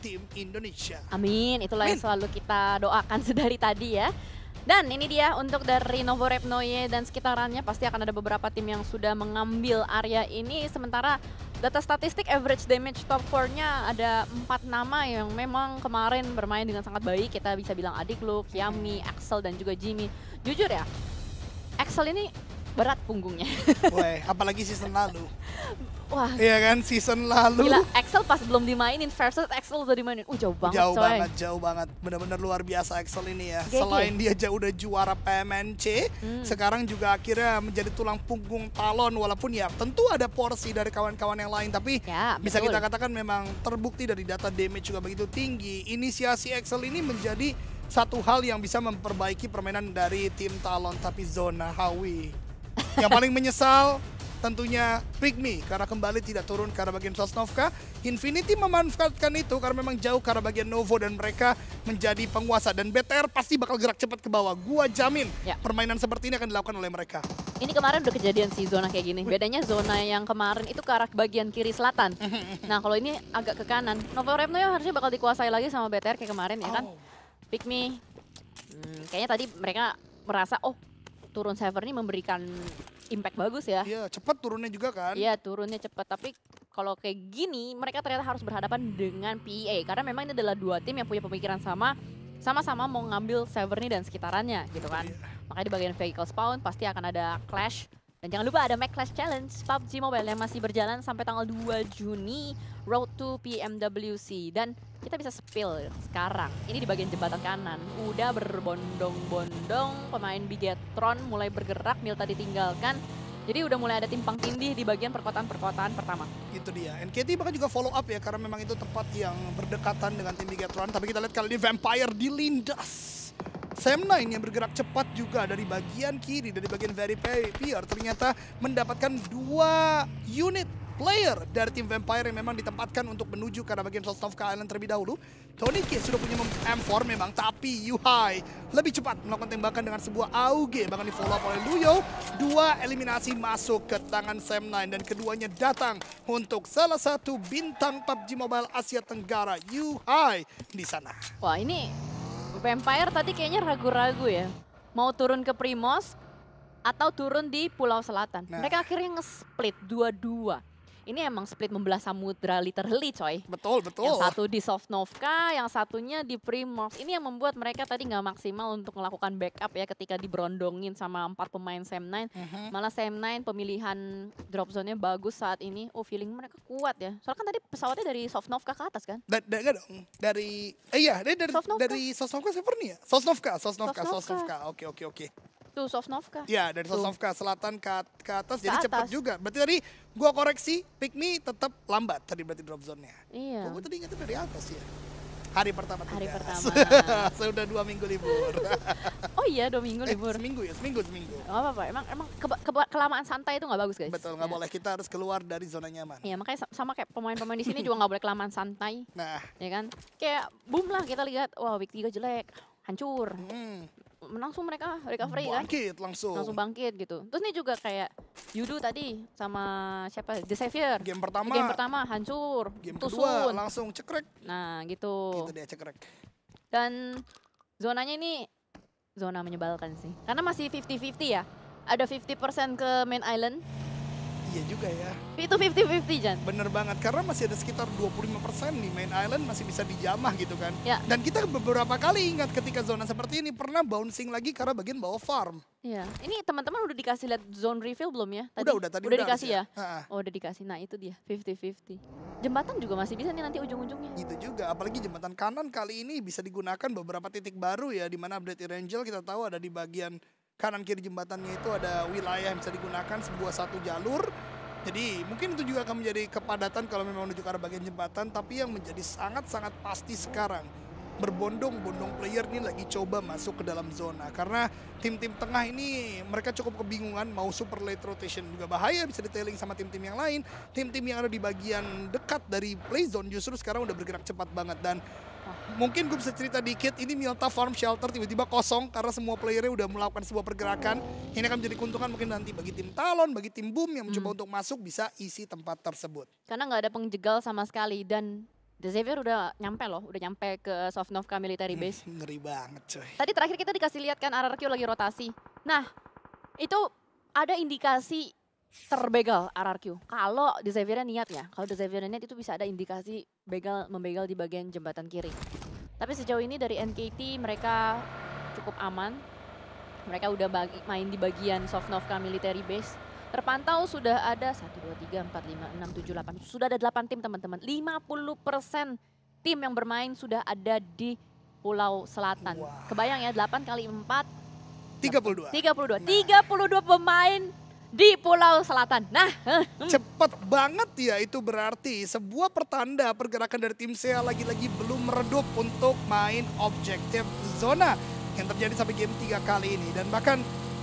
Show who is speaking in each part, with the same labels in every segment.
Speaker 1: tim Indonesia.
Speaker 2: Amin, itulah Amin. yang selalu kita doakan sedari tadi ya. Dan ini dia untuk dari Novo Repnoye dan sekitarannya pasti akan ada beberapa tim yang sudah mengambil area ini. Sementara data statistik average damage top 4-nya ada empat nama yang memang kemarin bermain dengan sangat baik. Kita bisa bilang Adik Lu, Kiami, Axel, dan juga Jimmy. Jujur ya, Axel ini berat punggungnya.
Speaker 1: Weh, apalagi season lalu. Wah. Iya kan, season lalu. Gila,
Speaker 2: Excel pas belum dimainin versus
Speaker 1: Excel udah dimainin. Uh, jauh banget Jauh coy. banget, jauh banget. Bener-bener luar biasa Excel ini ya. Selain dia jauh udah juara PMNC, hmm. sekarang juga akhirnya menjadi tulang punggung talon. Walaupun ya tentu ada porsi dari kawan-kawan yang lain. Tapi ya, bisa kita katakan memang terbukti dari data damage juga begitu tinggi. Inisiasi Excel ini menjadi satu hal yang bisa memperbaiki permainan dari tim Talon tapi zona Hawi. Yang paling menyesal tentunya Pygmy karena kembali tidak turun karena bagian Sosnovka. Infinity memanfaatkan itu karena memang jauh karena bagian Novo dan mereka menjadi penguasa. Dan BTR pasti bakal gerak cepat ke bawah. Gua jamin ya. permainan seperti ini akan dilakukan oleh mereka. Ini kemarin udah kejadian sih zona kayak gini.
Speaker 2: Bedanya zona yang kemarin itu ke arah bagian kiri selatan. Nah kalau ini agak ke kanan. Novo Repno ya harusnya bakal dikuasai lagi sama BTR kayak kemarin ya kan. Oh. Pygmy. Hmm, kayaknya tadi mereka merasa oh turun server ini memberikan impact bagus ya. Iya, cepet turunnya juga kan. Iya, turunnya cepet. Tapi kalau kayak gini, mereka ternyata harus berhadapan dengan PEA. Karena memang ini adalah dua tim yang punya pemikiran sama, sama-sama mau ngambil Severny dan sekitarannya gitu kan. Iya. Makanya di bagian vehicle spawn pasti akan ada clash. Dan jangan lupa ada Mac Clash Challenge PUBG Mobile yang masih berjalan sampai tanggal 2 Juni Road to PMWC. Dan kita bisa spill sekarang. Ini di bagian jembatan kanan. Udah berbondong-bondong, pemain Bigetron mulai bergerak, Milta ditinggalkan. Jadi udah mulai ada timpang
Speaker 1: tindih di bagian perkotaan-perkotaan pertama. Itu dia. NKT bahkan juga follow up ya, karena memang itu tempat yang berdekatan dengan tim Bigetron. Tapi kita lihat kali ini Vampire dilindas. Sam9 yang bergerak cepat juga dari bagian kiri, dari bagian Very Pier ternyata mendapatkan dua unit player dari tim Vampire yang memang ditempatkan untuk menuju ke bagian South ke Island terlebih dahulu. Toniki sudah punya M4 memang, tapi Yuhai lebih cepat melakukan tembakan dengan sebuah AUG. Bahkan di follow up oleh Luyo, dua eliminasi masuk ke tangan Sam9 dan keduanya datang untuk salah satu bintang PUBG Mobile Asia Tenggara, Yuhai di sana. Wah ini Vampire tadi kayaknya ragu-ragu
Speaker 2: ya. Mau turun ke Primos atau turun di Pulau Selatan. Nah. Mereka akhirnya nge-split dua-dua ini emang split membelah samudra literally coy. Betul, betul. Yang satu di Soft Novka, yang satunya di Primoz. Ini yang membuat mereka tadi nggak maksimal untuk melakukan backup ya ketika diberondongin sama empat pemain Sam 9. Uh -huh. Malah Sam 9 pemilihan drop zone-nya bagus saat ini. Oh, feeling mereka kuat ya. Soalnya kan tadi pesawatnya dari Soft Novka ke atas kan?
Speaker 1: Dari, dari, Dari eh iya, dari dari Soft dari Soft Severnia. Soft Novka, Soft Novka. Oke, oke, oke.
Speaker 2: Tuh Sosnovka. Iya dari Sosnovka
Speaker 1: selatan ke, ke atas ke jadi atas. cepet juga. Berarti tadi gua koreksi pick me tetap lambat tadi berarti drop zone-nya. Iya. Kok gua tadi itu dari atas ya. Hari pertama tugas. Hari pertama. Saya udah dua minggu libur.
Speaker 2: oh iya dua minggu eh, libur. Eh, seminggu ya, seminggu, seminggu. Gak apa-apa, emang emang ke, ke, kelamaan santai itu gak bagus guys. Betul, gak ya.
Speaker 1: boleh. Kita harus keluar dari zona nyaman.
Speaker 2: Iya makanya sama kayak pemain-pemain di sini juga gak boleh kelamaan santai. Nah. Ya kan? Kayak boom lah kita lihat, wah wow, week 3 jelek, hancur langsung mereka recovery bangkit, kan. Bangkit langsung. Langsung bangkit gitu. Terus ini juga kayak Yudu tadi sama siapa? The Savior. Game pertama. Game pertama hancur. Game tusun. langsung cekrek. Nah gitu. Gitu dia cekrek. Dan zonanya ini zona menyebalkan sih. Karena masih 50-50 ya. Ada 50% ke main island,
Speaker 1: Iya juga ya. Itu 50-50 Jan. Bener banget, karena masih ada sekitar 25% di main island masih bisa dijamah gitu kan. Ya. Dan kita beberapa kali ingat ketika zona seperti ini pernah bouncing lagi karena bagian bawah farm.
Speaker 2: Iya, ini teman-teman udah dikasih lihat zone refill belum ya?
Speaker 1: Tadi, udah, udah, tadi udah, udah dikasih ya? ya? Ha
Speaker 2: -ha. Oh udah dikasih, nah itu dia 50-50. Jembatan juga masih bisa nih nanti ujung-ujungnya. Itu
Speaker 1: juga, apalagi jembatan kanan kali ini bisa digunakan beberapa titik baru ya, di mana update Angel kita tahu ada di bagian kanan kiri jembatannya itu ada wilayah yang bisa digunakan sebuah satu jalur. Jadi mungkin itu juga akan menjadi kepadatan kalau memang menuju ke arah bagian jembatan. Tapi yang menjadi sangat-sangat pasti sekarang berbondong-bondong player ini lagi coba masuk ke dalam zona karena tim-tim tengah ini mereka cukup kebingungan mau super late rotation juga bahaya bisa detailing sama tim-tim yang lain tim-tim yang ada di bagian dekat dari play zone justru sekarang udah bergerak cepat banget dan mungkin gue bisa cerita dikit ini Milta Farm Shelter tiba-tiba kosong karena semua playernya udah melakukan sebuah pergerakan ini akan menjadi keuntungan mungkin nanti bagi tim Talon bagi tim Boom yang mencoba hmm. untuk masuk bisa isi tempat tersebut
Speaker 2: karena nggak ada pengjegal sama sekali dan The Xavier udah nyampe loh, udah nyampe ke Sofnovka Military hmm, Base.
Speaker 1: Hmm, ngeri banget coy.
Speaker 2: Tadi terakhir kita dikasih lihat kan RRQ lagi rotasi. Nah, itu ada indikasi terbegal RRQ. Kalau di Xavier niat ya, kalau di Xavier niat itu bisa ada indikasi begal membegal di bagian jembatan kiri. Tapi sejauh ini dari NKT mereka cukup aman. Mereka udah bagi, main di bagian Sofnovka Military Base. Terpantau sudah ada 1, 2, 3, 4, 5, 6, 7, 8. Sudah ada 8 tim teman-teman. 50% persen tim yang bermain sudah ada di Pulau Selatan. Wow. Kebayang ya 8 kali 4.
Speaker 1: 32. 32. Nah. 32 pemain di Pulau Selatan. Nah, eh, hmm. cepet banget ya itu berarti sebuah pertanda pergerakan dari tim SEA lagi-lagi belum meredup untuk main objektif zona yang terjadi sampai game tiga kali ini dan bahkan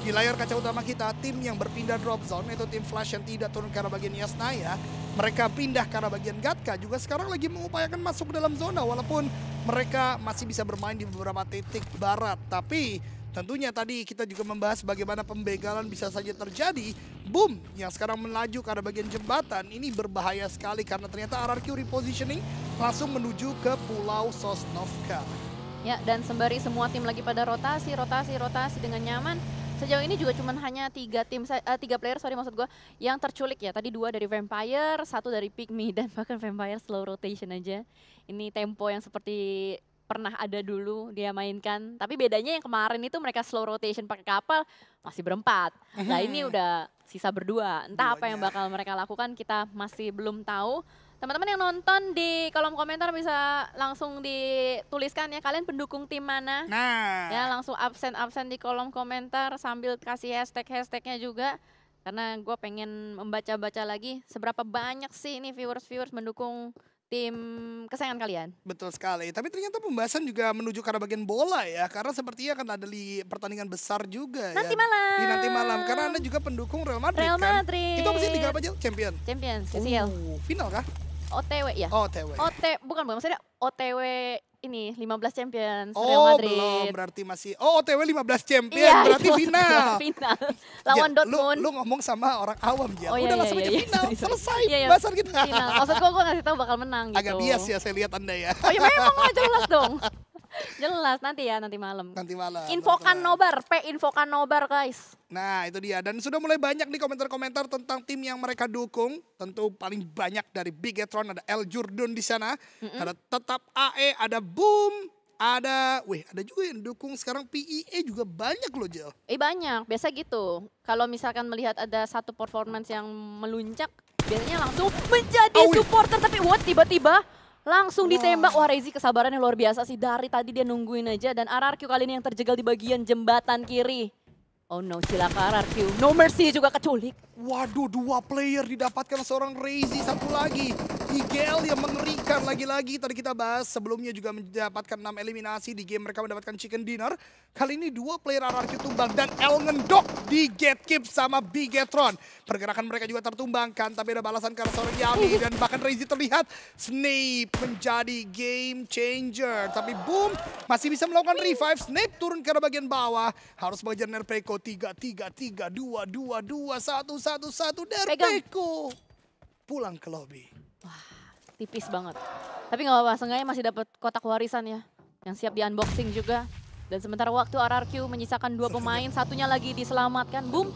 Speaker 1: di layar kaca utama kita tim yang berpindah drop zone itu tim Flash yang tidak turun ke arah bagian Yasnaya mereka pindah ke arah bagian Gatka juga sekarang lagi mengupayakan masuk ke dalam zona walaupun mereka masih bisa bermain di beberapa titik barat tapi Tentunya tadi kita juga membahas bagaimana pembegalan bisa saja terjadi. Boom yang sekarang melaju ke arah bagian jembatan ini berbahaya sekali karena ternyata RRQ repositioning langsung menuju ke Pulau Sosnovka.
Speaker 2: Ya, dan sembari semua tim lagi pada
Speaker 1: rotasi, rotasi,
Speaker 2: rotasi dengan nyaman, sejauh ini juga cuma hanya tiga tim uh, tiga player sorry maksud gue yang terculik ya tadi dua dari vampire satu dari pygmy dan bahkan vampire slow rotation aja ini tempo yang seperti pernah ada dulu dia mainkan. Tapi bedanya yang kemarin itu mereka slow rotation pakai kapal masih berempat. Nah ini udah sisa berdua. Entah apa yang bakal mereka lakukan kita masih belum tahu. Teman-teman yang nonton di kolom komentar bisa langsung dituliskan ya kalian pendukung tim mana. Nah. Ya langsung absen-absen di kolom komentar sambil kasih hashtag-hashtagnya juga. Karena gue pengen membaca-baca lagi seberapa banyak sih ini viewers-viewers mendukung tim kesayangan kalian.
Speaker 1: Betul sekali. Tapi ternyata pembahasan juga menuju ke arah bagian bola ya, karena sepertinya akan ada di pertandingan besar juga. Ya. Nanti ya. malam. Di nanti malam, karena anda juga pendukung Real Madrid. Real kan? Madrid. Kan? Itu apa sih tiga apa aja? Champion. Champion.
Speaker 2: Oh, final kah? OTW
Speaker 1: ya. OTW. Ya. OT
Speaker 2: bukan bukan maksudnya OTW ini 15 Champions oh, Madrid. Oh, belum.
Speaker 1: Berarti masih Oh, OTW 15 Champions, iya, berarti final. final. Lawan ya, Dortmund. Lu, lu ngomong sama orang awam ya. Oh, iya, Udah langsung iya, aja iya, iya, final. Iya, selesai iya, iya. bahasan kita. Final. Maksud gua gua ngasih tahu bakal menang gitu. Agak bias ya saya lihat Anda ya. Oh, ya memang jelas dong. Jelas nanti ya nanti malam. Nanti malam. Infokan nobar, P infokan nobar guys. Nah itu dia dan sudah mulai banyak nih komentar-komentar tentang tim yang mereka dukung. Tentu paling banyak dari Bigetron ada El Jurdun di sana, mm -mm. ada tetap AE, ada Boom, ada, weh ada juga yang dukung sekarang PIE juga banyak loh Jel. Eh
Speaker 2: banyak, biasa gitu. Kalau misalkan melihat ada satu performance yang meluncak, biasanya langsung menjadi oh, supporter. Tapi what tiba-tiba langsung ditembak. Wah Rezi kesabaran yang luar biasa sih. Dari tadi dia nungguin aja dan RRQ kali ini yang terjegal di bagian jembatan kiri. Oh no, silakan RQ.
Speaker 1: No mercy juga keculik. Waduh, dua player didapatkan seorang Rezi satu lagi. Igel yang mengerikan lagi-lagi. Tadi kita bahas sebelumnya juga mendapatkan enam eliminasi di game mereka mendapatkan chicken dinner. Kali ini dua player RRQ tumbang dan El ngendok di Gatekeep sama Bigetron. Pergerakan mereka juga tertumbangkan tapi ada balasan karena seorang Yami dan bahkan Rezi terlihat Snape menjadi game changer. Tapi boom masih bisa melakukan revive. Snape turun ke bagian bawah harus mengejar Nerpeko tiga tiga tiga dua dua satu, satu satu Pegang. Peko. Pulang ke lobby. Wah,
Speaker 2: tipis banget. Tapi nggak apa-apa, seenggaknya masih dapat kotak warisan ya. Yang siap di unboxing juga. Dan sementara waktu RRQ menyisakan dua pemain, satunya lagi diselamatkan. Boom,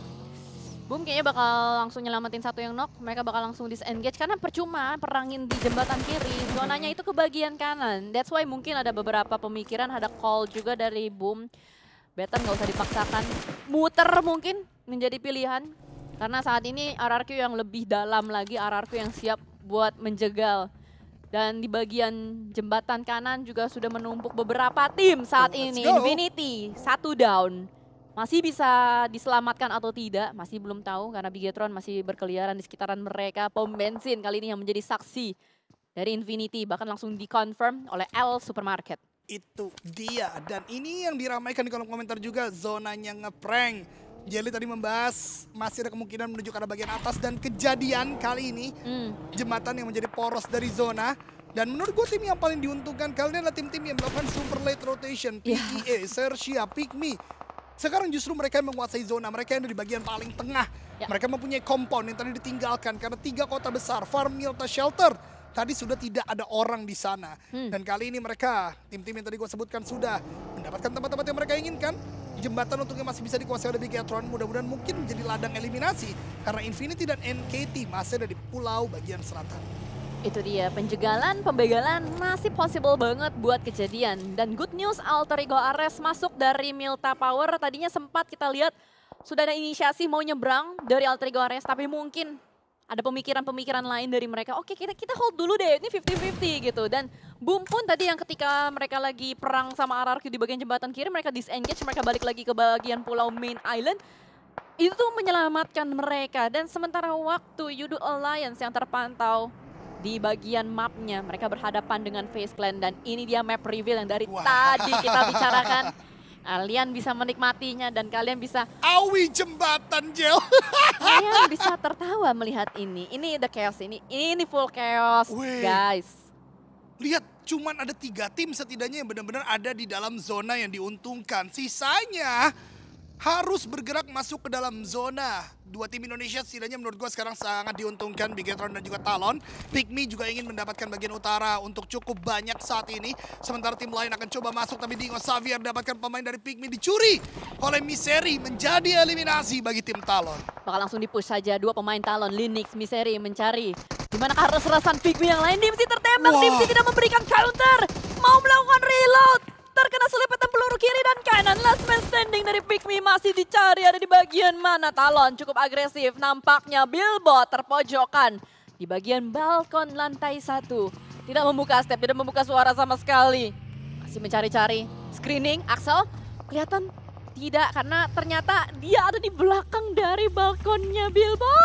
Speaker 2: Boom kayaknya bakal langsung nyelamatin satu yang knock, mereka bakal langsung disengage karena percuma perangin di jembatan kiri, zonanya itu ke bagian kanan. That's why mungkin ada beberapa pemikiran, ada call juga dari Boom Better nggak usah dipaksakan. Muter mungkin menjadi pilihan. Karena saat ini RRQ yang lebih dalam lagi, RRQ yang siap buat menjegal. Dan di bagian jembatan kanan juga sudah menumpuk beberapa tim saat ini. Infinity, satu down. Masih bisa diselamatkan atau tidak, masih belum tahu karena Bigetron masih berkeliaran di sekitaran mereka. Pom bensin kali ini yang menjadi saksi dari Infinity, bahkan langsung dikonfirm
Speaker 1: oleh L Supermarket itu dia dan ini yang diramaikan di kolom komentar juga zonanya ngeprank Jelly tadi membahas masih ada kemungkinan menuju ke arah bagian atas dan kejadian kali ini mm. jembatan yang menjadi poros dari zona dan menurut gue tim yang paling diuntungkan kalian ini adalah tim-tim yang melakukan super late rotation PGA, iya. yeah. Sersia, Pikmi sekarang justru mereka yang menguasai zona, mereka yang ada di bagian paling tengah. yeah. Mereka mempunyai kompon yang tadi ditinggalkan karena tiga kota besar, Farm, Milta, Shelter tadi sudah tidak ada orang di sana. Hmm. Dan kali ini mereka, tim-tim yang tadi gue sebutkan sudah mendapatkan tempat-tempat yang mereka inginkan. Jembatan yang masih bisa dikuasai oleh Bigatron. Mudah-mudahan mungkin menjadi ladang eliminasi. Karena Infinity dan NKT masih ada di pulau bagian selatan.
Speaker 2: Itu dia, penjegalan, pembegalan masih possible banget buat kejadian. Dan good news, alter ego Ares masuk dari Milta Power. Tadinya sempat kita lihat sudah ada inisiasi mau nyebrang dari alter ego Ares, tapi mungkin ada pemikiran-pemikiran lain dari mereka. Oke, kita kita hold dulu deh. Ini 50-50 gitu. Dan Boom pun tadi yang ketika mereka lagi perang sama RRQ di bagian jembatan kiri, mereka disengage, mereka balik lagi ke bagian pulau main island. Itu tuh menyelamatkan mereka. Dan sementara waktu Yudu Alliance yang terpantau di bagian mapnya, mereka berhadapan dengan Face Clan. Dan ini dia map reveal yang dari wow. tadi kita bicarakan. kalian bisa menikmatinya dan kalian bisa awi jembatan Jel. kalian bisa tertawa melihat ini. Ini the chaos ini. Ini full chaos, Wey. guys.
Speaker 1: Lihat, cuman ada tiga tim setidaknya yang benar-benar ada di dalam zona yang diuntungkan. Sisanya harus bergerak masuk ke dalam zona. Dua tim Indonesia setidaknya menurut gue sekarang sangat diuntungkan Bigetron dan juga Talon. Pikmi juga ingin mendapatkan bagian utara untuk cukup banyak saat ini. Sementara tim lain akan coba masuk tapi Dingo Xavier dapatkan pemain dari Pikmi dicuri oleh Miseri menjadi eliminasi bagi tim Talon.
Speaker 2: Maka langsung dipush saja dua pemain Talon, Linux, Miseri mencari Gimana res-resan Pikmi yang lain? Dimsi tertembak, wow. Dimsi tidak memberikan counter. Mau melakukan reload, terkena selipetan peluru kiri dan kanan. Last man standing dari Pikmi masih dicari ada di bagian mana. Talon cukup agresif. Nampaknya Bilbo terpojokan di bagian balkon lantai satu. Tidak membuka step, tidak membuka suara sama sekali. Masih mencari-cari screening. Axel kelihatan tidak karena ternyata dia ada di belakang dari balkonnya Bilbo.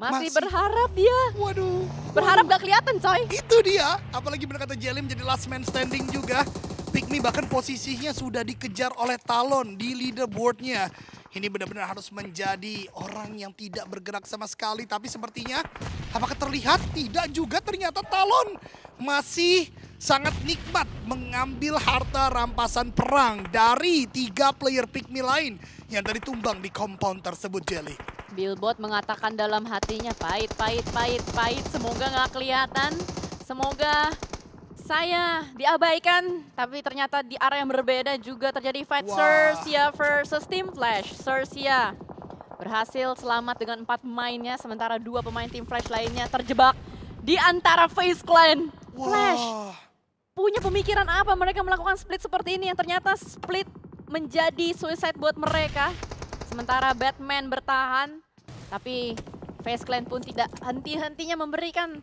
Speaker 2: Masih, Masih
Speaker 1: berharap dia. Waduh. Berharap nggak gak kelihatan coy. Itu dia. Apalagi benar kata Jelim jadi last man standing juga. Pikmi bahkan posisinya sudah dikejar oleh Talon di leaderboardnya. Ini benar-benar harus menjadi orang yang tidak bergerak sama sekali. Tapi sepertinya apakah terlihat? Tidak juga ternyata Talon masih sangat nikmat mengambil harta rampasan perang dari tiga player Pikmi lain yang tadi tumbang di compound tersebut, Jelly.
Speaker 2: Billboard mengatakan dalam hatinya, pahit, pahit, pahit, pahit, semoga nggak kelihatan. Semoga saya diabaikan, tapi ternyata di area yang berbeda juga terjadi fight wow. Sersia versus Team Flash. Sersia berhasil selamat dengan empat pemainnya, sementara dua pemain Team Flash lainnya terjebak di antara face clan. Wow. Flash punya pemikiran apa mereka melakukan split seperti ini yang ternyata split menjadi suicide buat mereka. Sementara Batman bertahan, tapi Face Clan pun tidak henti-hentinya memberikan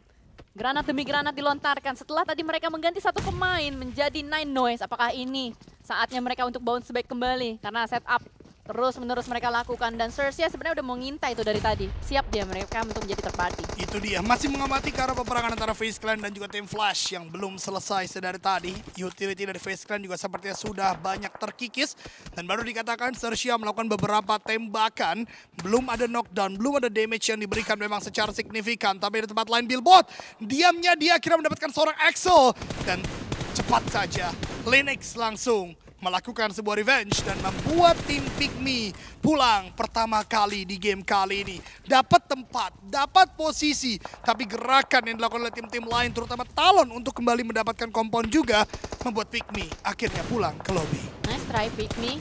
Speaker 2: Granat demi granat dilontarkan. Setelah tadi mereka mengganti satu pemain menjadi Nine Noise. Apakah ini saatnya mereka untuk bounce back kembali? Karena setup terus menerus mereka lakukan dan Cersei ya sebenarnya udah mau ngintai itu dari tadi. Siap dia mereka
Speaker 1: untuk menjadi terpati. Itu dia, masih mengamati karena peperangan antara Face Clan dan juga tim Flash yang belum selesai sedari tadi. Utility dari Face Clan juga sepertinya sudah banyak terkikis dan baru dikatakan Cersei melakukan beberapa tembakan, belum ada knockdown, belum ada damage yang diberikan memang secara signifikan. Tapi di tempat lain Billboard, diamnya dia akhirnya mendapatkan seorang Axel dan cepat saja Linux langsung melakukan sebuah revenge dan membuat tim Pikmi pulang pertama kali di game kali ini. Dapat tempat, dapat posisi, tapi gerakan yang dilakukan oleh tim-tim lain terutama Talon untuk kembali mendapatkan kompon juga membuat Pikmi akhirnya pulang ke lobby.
Speaker 2: Nice try Pikmi.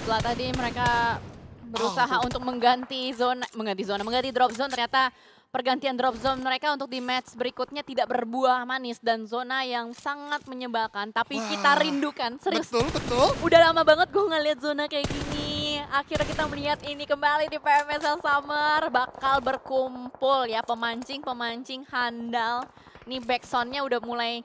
Speaker 2: Setelah tadi mereka oh. berusaha oh. untuk mengganti zona, mengganti zona, mengganti drop zone ternyata pergantian drop zone mereka untuk di match berikutnya tidak berbuah manis dan zona yang sangat menyebalkan. Tapi Wah. kita rindukan, serius. Betul, betul. Udah lama banget gue ngeliat zona kayak gini. Akhirnya kita melihat ini kembali di PMSL Summer. Bakal berkumpul ya pemancing-pemancing handal. Nih soundnya udah mulai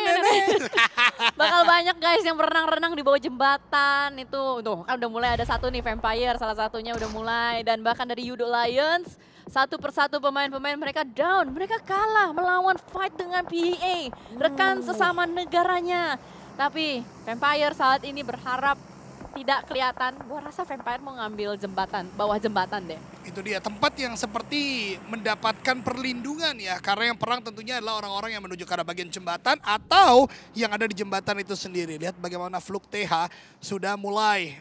Speaker 2: bakal banyak guys yang berenang-renang di bawah jembatan itu tuh kan udah mulai ada satu nih vampire salah satunya udah mulai dan bahkan dari Yudo Lions satu persatu pemain-pemain mereka down. Mereka kalah melawan fight dengan PEA. Rekan sesama negaranya. Tapi Vampire saat ini berharap tidak kelihatan. Gue rasa Vampire mau ngambil jembatan, bawah jembatan deh. Itu
Speaker 1: dia tempat yang seperti mendapatkan perlindungan ya. Karena yang perang tentunya adalah orang-orang yang menuju ke arah bagian jembatan atau yang ada di jembatan itu sendiri. Lihat bagaimana Fluk TH sudah mulai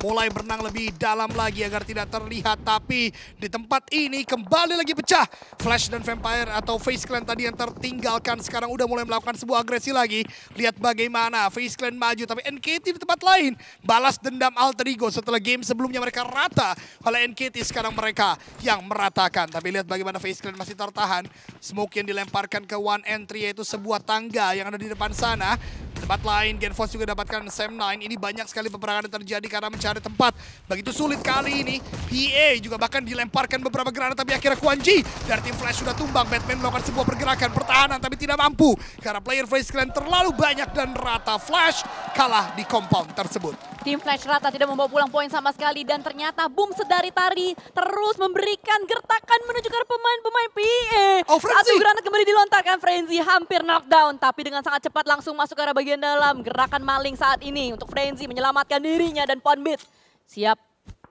Speaker 1: mulai berenang lebih dalam lagi agar tidak terlihat. Tapi di tempat ini kembali lagi pecah. Flash dan Vampire atau Face Clan tadi yang tertinggalkan sekarang udah mulai melakukan sebuah agresi lagi. Lihat bagaimana Face Clan maju tapi NKT di tempat lain. Balas dendam alter ego setelah game sebelumnya mereka rata oleh NKT. Sekarang mereka yang meratakan. Tapi lihat bagaimana Face Clan masih tertahan. Smoke yang dilemparkan ke One Entry yaitu sebuah tangga yang ada di depan sana. Tempat lain Genfos juga dapatkan Sam 9. Ini banyak sekali peperangan yang terjadi karena mencari tempat. Begitu sulit kali ini. PA juga bahkan dilemparkan beberapa granat tapi akhirnya Quan Ji dari tim Flash sudah tumbang. Batman melakukan sebuah pergerakan pertahanan tapi tidak mampu. Karena player Flash clan terlalu banyak dan rata Flash kalah di compound tersebut.
Speaker 2: Tim Flash Rata tidak membawa pulang poin sama sekali dan ternyata Boom sedari tari terus memberikan gertakan menuju menunjukkan pemain-pemain PE. Oh, Satu granat kembali dilontarkan Frenzy hampir knockdown tapi dengan sangat cepat langsung masuk ke arah bagian dalam. Gerakan maling saat ini untuk Frenzy menyelamatkan dirinya dan Ponbit siap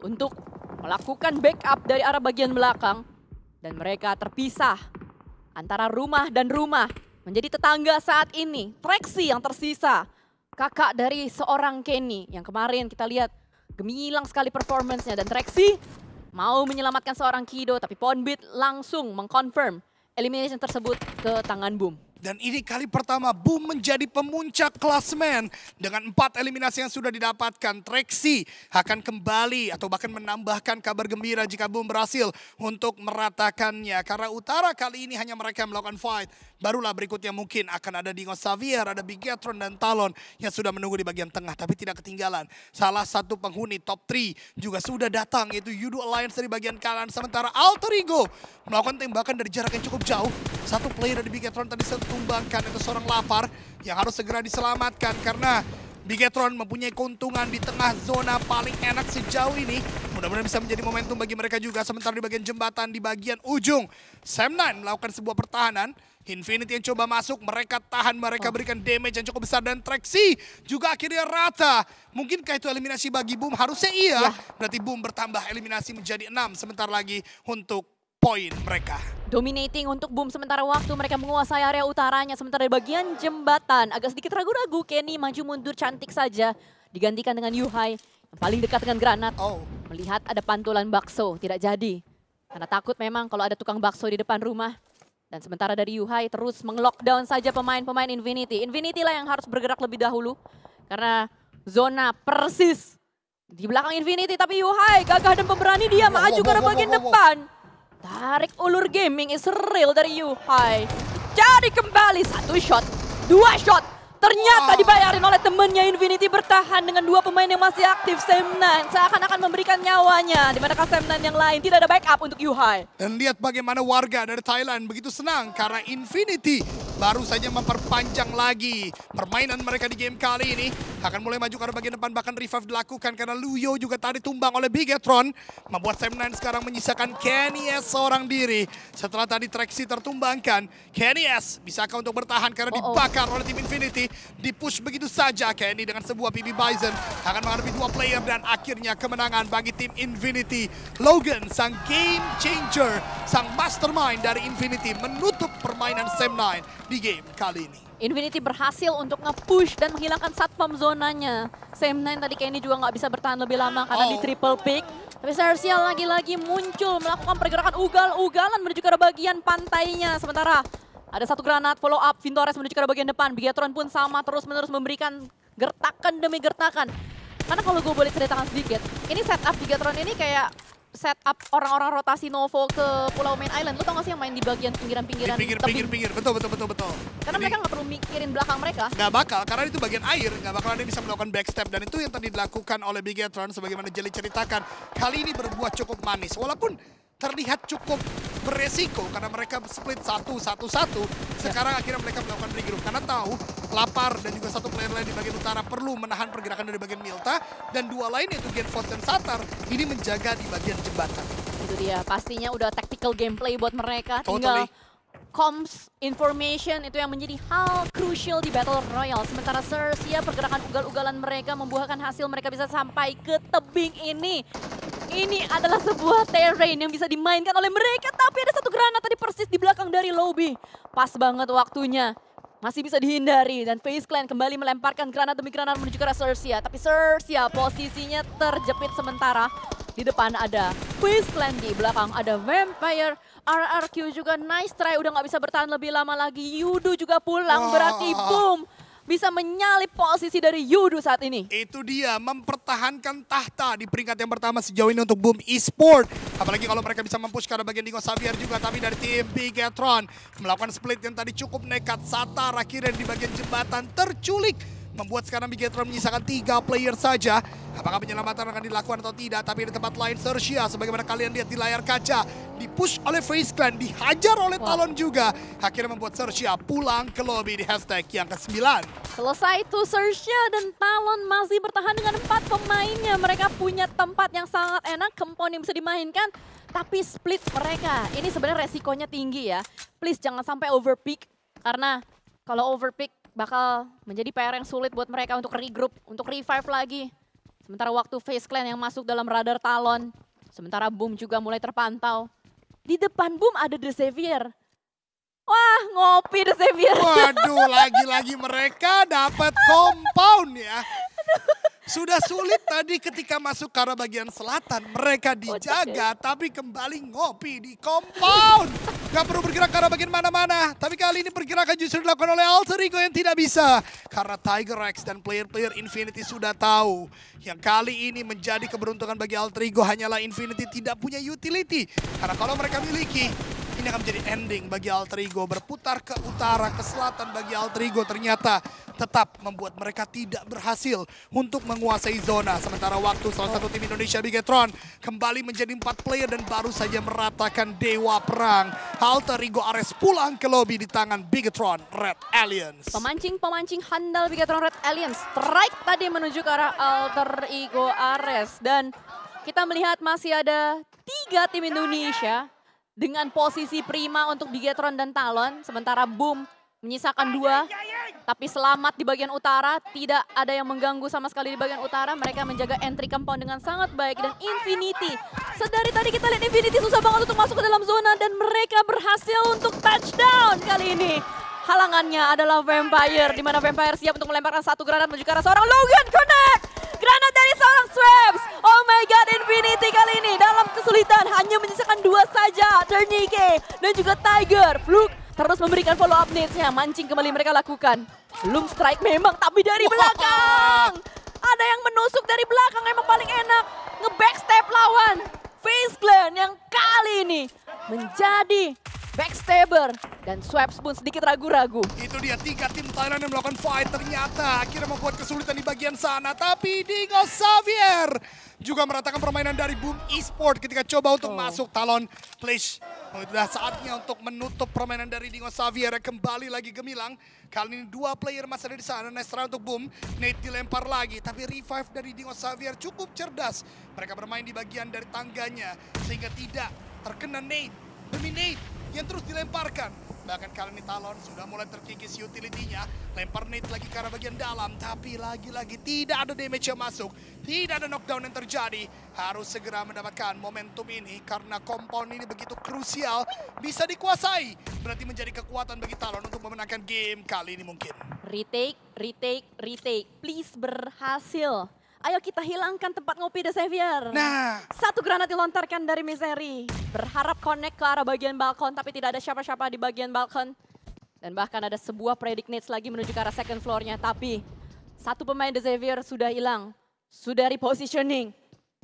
Speaker 2: untuk melakukan backup dari arah bagian belakang dan mereka terpisah antara rumah dan rumah menjadi tetangga saat ini. Treksi yang tersisa kakak dari seorang Kenny yang kemarin kita lihat gemilang sekali performancenya dan Trexy mau menyelamatkan seorang Kido
Speaker 1: tapi Ponbit langsung mengkonfirm elimination tersebut ke tangan Boom. Dan ini kali pertama Boom menjadi pemuncak klasmen dengan empat eliminasi yang sudah didapatkan. treksi akan kembali atau bahkan menambahkan kabar gembira jika Boom berhasil untuk meratakannya. Karena Utara kali ini hanya mereka yang melakukan fight. Barulah berikutnya mungkin akan ada Dingo Xavier, ada bigatron dan Talon yang sudah menunggu di bagian tengah tapi tidak ketinggalan. Salah satu penghuni top 3 juga sudah datang yaitu Yudo Alliance dari bagian kanan. Sementara Alter Ego melakukan tembakan dari jarak yang cukup jauh. Satu player dari bigatron tadi ditumbangkan itu seorang lapar yang harus segera diselamatkan karena Bigetron mempunyai keuntungan di tengah zona paling enak sejauh ini. Mudah-mudahan bisa menjadi momentum bagi mereka juga. Sementara di bagian jembatan, di bagian ujung, Sam9 melakukan sebuah pertahanan. Infinity yang coba masuk, mereka tahan, mereka oh. berikan damage yang cukup besar. Dan Trexi juga akhirnya rata. Mungkinkah itu eliminasi bagi Boom? Harusnya iya. iya. Berarti Boom bertambah eliminasi menjadi enam Sebentar lagi untuk poin mereka.
Speaker 2: Dominating untuk boom sementara waktu mereka menguasai area utaranya. Sementara di bagian jembatan agak sedikit ragu-ragu Kenny maju mundur cantik saja. Digantikan dengan Yuhai yang paling dekat dengan granat. Oh. Melihat ada pantulan bakso tidak jadi. Karena takut memang kalau ada tukang bakso di depan rumah. Dan sementara dari Yuhai terus menglockdown saja pemain-pemain Infinity. Infinity lah yang harus bergerak lebih dahulu. Karena zona persis di belakang Infinity. Tapi Yuhai gagah dan pemberani dia maju ke bagian bagian wow, depan. Tarik ulur gaming is real dari Yuhai. Jadi kembali satu shot, dua shot, Ternyata dibayarin oleh temennya Infinity bertahan dengan dua pemain yang masih aktif. Semnan seakan-akan memberikan nyawanya. Di manakah Semnan yang lain tidak ada backup untuk Yuhai.
Speaker 1: Dan lihat bagaimana warga dari Thailand begitu senang karena Infinity baru saja memperpanjang lagi permainan mereka di game kali ini. Akan mulai maju karena bagian depan bahkan revive dilakukan karena Luyo juga tadi tumbang oleh Bigetron. Membuat Semnan sekarang menyisakan Kenny S seorang diri. Setelah tadi Trexi tertumbangkan, Kenny S bisakah untuk bertahan karena oh, oh. dibakar oleh tim Infinity. Dipush begitu saja Kenny dengan sebuah PB Bison. Akan menghadapi dua player dan akhirnya kemenangan bagi tim Infinity. Logan, sang game changer, sang mastermind dari Infinity menutup permainan Sam9 di game kali ini.
Speaker 2: Infinity berhasil untuk nge-push dan menghilangkan satpam zonanya. Sam9 tadi Kenny juga nggak bisa bertahan lebih lama karena oh. di triple pick. Tapi seharusnya lagi-lagi muncul melakukan pergerakan ugal-ugalan menuju ke bagian pantainya. Sementara ada satu granat, follow up, Vintores menuju ke bagian depan. Bigetron pun sama terus-menerus memberikan gertakan demi gertakan. Karena kalau gue boleh ceritakan sedikit, ini setup Bigetron ini kayak setup orang-orang rotasi Novo ke Pulau Main Island. Lo tau gak sih yang main di bagian pinggiran-pinggiran Pinggir, pinggir,
Speaker 1: pinggir. Betul, betul, betul, betul. Karena Jadi, mereka
Speaker 2: gak perlu mikirin belakang mereka.
Speaker 1: Gak bakal, karena itu bagian air. Gak bakal ada bisa melakukan backstep. Dan itu yang tadi dilakukan oleh Bigetron sebagaimana Jelly ceritakan. Kali ini berbuah cukup manis. Walaupun terlihat cukup beresiko karena mereka split satu satu satu. Ya. Sekarang ya. akhirnya mereka melakukan regroup karena tahu lapar dan juga satu player lain di bagian utara perlu menahan pergerakan dari bagian Milta dan dua lain yaitu Genfort dan Satar ini menjaga di bagian jembatan.
Speaker 2: Itu dia pastinya udah tactical gameplay buat mereka totally. tinggal comms, information itu yang menjadi hal krusial di Battle Royale. Sementara Cersia pergerakan ugal-ugalan mereka membuahkan hasil mereka bisa sampai ke tebing ini. Ini adalah sebuah terrain yang bisa dimainkan oleh mereka. Tapi ada satu granat tadi persis di belakang dari lobby. Pas banget waktunya masih bisa dihindari dan Face Clan kembali melemparkan granat demi granat menuju ke Cersia. Tapi Cersia posisinya terjepit sementara di depan ada Queensland, di belakang ada Vampire, RRQ juga nice try. Udah nggak bisa bertahan lebih lama lagi. Yudu juga pulang, oh. berarti boom
Speaker 1: bisa menyalip posisi dari Yudu saat ini. Itu dia, mempertahankan tahta di peringkat yang pertama sejauh ini untuk Boom Esport. Apalagi kalau mereka bisa mempush karena bagian Dingo Xavier juga, tapi dari tim Bigetron. Melakukan split yang tadi cukup nekat, Satara akhirnya di bagian jembatan terculik membuat sekarang Bigetron menyisakan tiga player saja. Apakah penyelamatan akan dilakukan atau tidak, tapi di tempat lain Sersia, sebagaimana kalian lihat di layar kaca, dipush oleh Face Clan, dihajar oleh Talon juga. Akhirnya membuat Sersia pulang ke lobby di hashtag yang ke-9. Selesai itu Sersia dan Talon masih
Speaker 2: bertahan dengan empat pemainnya. Mereka punya tempat yang sangat enak, kempon yang bisa dimainkan. Tapi split mereka, ini sebenarnya resikonya tinggi ya. Please jangan sampai overpick, karena kalau overpick bakal menjadi PR yang sulit buat mereka untuk regroup, untuk revive lagi. Sementara waktu Face Clan yang masuk dalam radar Talon, sementara Boom juga mulai terpantau. Di depan Boom ada The Xavier. Wah, ngopi The Xavier. Waduh,
Speaker 1: lagi-lagi mereka dapat compound ya. Sudah sulit tadi ketika masuk ke arah bagian selatan, mereka dijaga, tapi kembali ngopi di compound. Gak perlu bergerak karena bagian mana-mana. Tapi kali ini pergerakan justru dilakukan oleh Alter Ego yang tidak bisa. Karena Tiger X dan player-player Infinity sudah tahu. Yang kali ini menjadi keberuntungan bagi Alter Ego hanyalah Infinity tidak punya utility. Karena kalau mereka miliki, ini akan menjadi ending bagi Alter Ego. Berputar ke utara, ke selatan bagi Alter Ego. Ternyata tetap membuat mereka tidak berhasil untuk menguasai zona. Sementara waktu salah satu tim Indonesia Bigetron kembali menjadi empat player dan baru saja meratakan dewa perang. Alter Ego Ares pulang ke lobby di tangan Bigetron Red Alliance.
Speaker 2: Pemancing-pemancing handal Bigetron Red Alliance strike tadi menuju ke arah Alter Ego Ares. Dan kita melihat masih ada tiga tim Indonesia dengan posisi prima untuk Bigetron dan Talon. Sementara Boom menyisakan dua. Tapi selamat di bagian utara. Tidak ada yang mengganggu sama sekali di bagian utara. Mereka menjaga entry compound dengan sangat baik. Dan Infinity. Sedari tadi kita lihat Infinity susah banget untuk masuk ke dalam zona. Dan mereka berhasil untuk touchdown kali ini. Halangannya adalah Vampire. Di mana Vampire siap untuk melemparkan satu granat menuju ke arah seorang Logan Connect. Granat dari seorang Swaps. Oh my god, Infinity kali ini dalam kesulitan hanya menyisakan dua saja. Ternyike dan juga Tiger. Fluke terus memberikan follow up needs-nya. Mancing kembali mereka lakukan. Belum strike memang, tapi dari belakang. Ada yang menusuk dari belakang, emang paling enak. Nge-backstep lawan. Face yang kali ini
Speaker 1: menjadi Backstabber dan Swaps pun sedikit ragu-ragu. Itu dia tiga tim Thailand yang melakukan fight ternyata akhirnya membuat kesulitan di bagian sana. Tapi Dingo Xavier juga meratakan permainan dari Boom Esport ketika coba untuk oh. masuk talon Please. Oh, sudah saatnya untuk menutup permainan dari Dingo Xavier kembali lagi gemilang. Kali ini dua player masih ada di sana. Nestra untuk Boom. Nate dilempar lagi. Tapi revive dari Dingo Xavier cukup cerdas. Mereka bermain di bagian dari tangganya sehingga tidak terkena Nate. Demi Nate yang terus dilemparkan. Bahkan kali ini Talon sudah mulai terkikis utility-nya. Lempar nade lagi ke arah bagian dalam. Tapi lagi-lagi tidak ada damage yang masuk. Tidak ada knockdown yang terjadi. Harus segera mendapatkan momentum ini. Karena kompon ini begitu krusial. Bisa dikuasai. Berarti menjadi kekuatan bagi Talon untuk memenangkan game kali ini mungkin.
Speaker 2: Retake, retake, retake. Please berhasil. Ayo kita hilangkan tempat ngopi The Savior. Nah. Satu granat dilontarkan dari Misery. Berharap connect ke arah bagian balkon tapi tidak ada siapa-siapa di bagian balkon. Dan bahkan ada sebuah predicnates lagi menuju ke arah second floor-nya. Tapi satu pemain The Xavier sudah hilang. Sudah
Speaker 1: repositioning.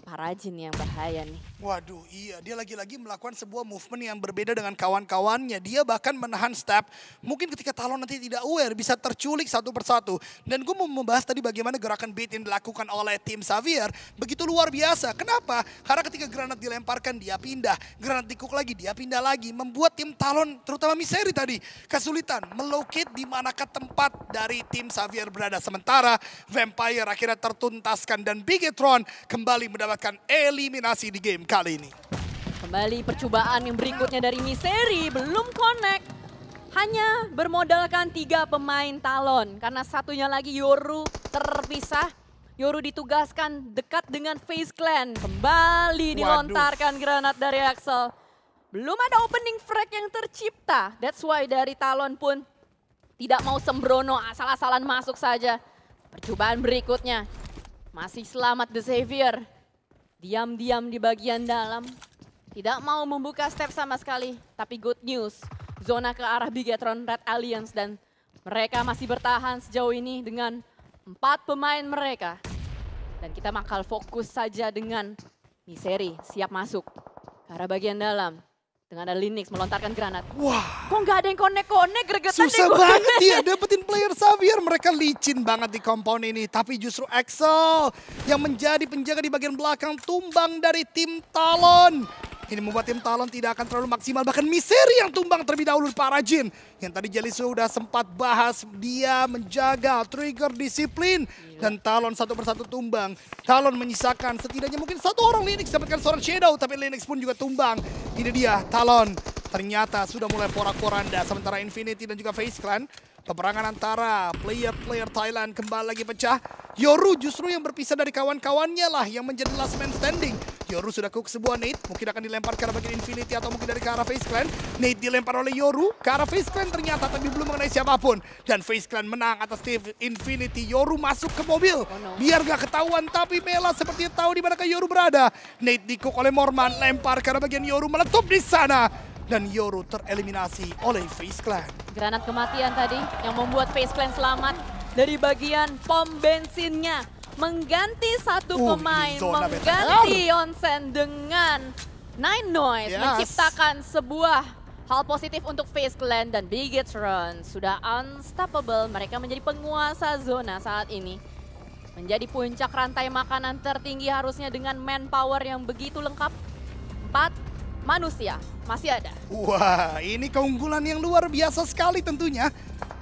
Speaker 2: parajin yang bahaya nih.
Speaker 1: Waduh, iya. Dia lagi-lagi melakukan sebuah movement yang berbeda dengan kawan-kawannya. Dia bahkan menahan step. Mungkin ketika Talon nanti tidak aware, bisa terculik satu persatu. Dan gue mau membahas tadi bagaimana gerakan beat yang dilakukan oleh tim Xavier. Begitu luar biasa. Kenapa? Karena ketika granat dilemparkan, dia pindah. Granat dikuk lagi, dia pindah lagi. Membuat tim Talon, terutama Misery tadi, kesulitan melocate di manakah tempat dari tim Xavier berada. Sementara Vampire akhirnya tertuntaskan dan Bigetron kembali mendapatkan eliminasi di game kali ini.
Speaker 2: Kembali percobaan yang berikutnya dari Miseri, belum connect. Hanya bermodalkan tiga pemain talon, karena satunya lagi Yoru terpisah. Yoru ditugaskan dekat dengan Face Clan. Kembali dilontarkan granat dari Axel. Belum ada opening frag yang tercipta. That's why dari Talon pun tidak mau sembrono, asal-asalan masuk saja. Percobaan berikutnya. Masih selamat The savior diam-diam di bagian dalam. Tidak mau membuka step sama sekali, tapi good news. Zona ke arah Bigetron Red Alliance dan mereka masih bertahan sejauh ini dengan empat pemain mereka. Dan kita bakal fokus saja dengan Miseri siap masuk ke arah bagian dalam dengan ada Linux melontarkan granat. Wah. Kok nggak ada yang konek-konek gregetan Susah gue. banget dia
Speaker 1: dapetin player Xavier. Mereka licin banget di kompon ini. Tapi justru Axel yang menjadi penjaga di bagian belakang tumbang dari tim Talon. Ini membuat tim Talon tidak akan terlalu maksimal. Bahkan Miseri yang tumbang terlebih dahulu para Jin. Yang tadi Jeli sudah sempat bahas. Dia menjaga trigger disiplin. Iya. Dan Talon satu persatu tumbang. Talon menyisakan setidaknya mungkin satu orang Linux dapatkan seorang Shadow. Tapi Linux pun juga tumbang. Ini dia Talon. Ternyata sudah mulai porak-poranda. Sementara Infinity dan juga Face Clan. Peperangan antara player-player Thailand kembali lagi pecah. Yoru justru yang berpisah dari kawan-kawannya lah yang menjadi last man standing. Yoru sudah ke sebuah Nate Mungkin akan dilempar ke arah bagian Infinity atau mungkin dari ke arah Face Clan. Nade dilempar oleh Yoru ke arah Face Clan ternyata tapi belum mengenai siapapun. Dan Face Clan menang atas Steve Infinity. Yoru masuk ke mobil. Oh, Biar gak ketahuan tapi Mela seperti tahu di mana Yoru berada. Nate dikuk oleh Morman. Lempar ke arah bagian Yoru meletup di sana dan Yoru tereliminasi oleh Face Clan.
Speaker 2: Granat kematian tadi yang membuat Face Clan selamat dari bagian pom bensinnya mengganti satu uh, pemain, mengganti Onsen dengan Nine Noise, yes. menciptakan sebuah hal positif untuk Face Clan dan run Sudah unstoppable, mereka menjadi penguasa zona saat ini. Menjadi puncak rantai makanan tertinggi harusnya dengan manpower yang begitu lengkap. Empat manusia masih
Speaker 1: ada. Wah, ini keunggulan yang luar biasa sekali tentunya.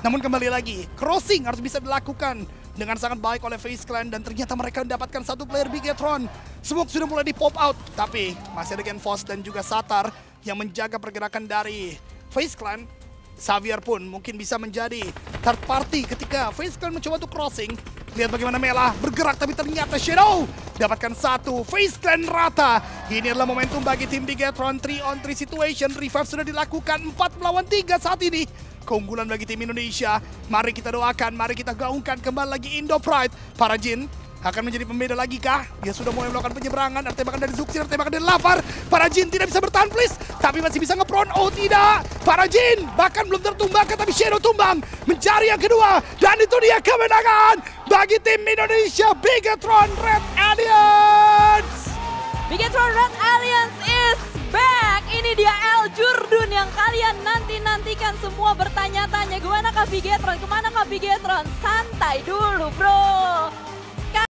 Speaker 1: Namun kembali lagi, crossing harus bisa dilakukan dengan sangat baik oleh Face Clan dan ternyata mereka mendapatkan satu player Bigetron. Smoke sudah mulai di pop out, tapi masih ada Genfos dan juga Satar yang menjaga pergerakan dari Face Clan. Xavier pun mungkin bisa menjadi third party ketika Face Clan mencoba untuk crossing. Lihat bagaimana Mela bergerak tapi ternyata Shadow dapatkan satu face clan rata. Ini adalah momentum bagi tim Bigetron 3 on 3 situation. Revive sudah dilakukan 4 melawan 3 saat ini. Keunggulan bagi tim Indonesia. Mari kita doakan, mari kita gaungkan kembali lagi Indo Pride. Para Jin akan menjadi pembeda lagi kah? Dia sudah mulai melakukan penyeberangan. Tembakan dari Zuxir, tembakan dari Lavar. Para Jin tidak bisa bertahan, please. Tapi masih bisa ngepron. Oh tidak. Para Jin bahkan belum tertumbang, tapi Shadow tumbang. Mencari yang kedua. Dan itu dia kemenangan bagi tim Indonesia Bigatron Red
Speaker 2: Alliance. Bigatron Red Alliance is back. Ini dia El Jurdun yang kalian nanti-nantikan semua bertanya-tanya. Gimana kah Bigatron? Kemana Kak Bigatron? Santai dulu bro.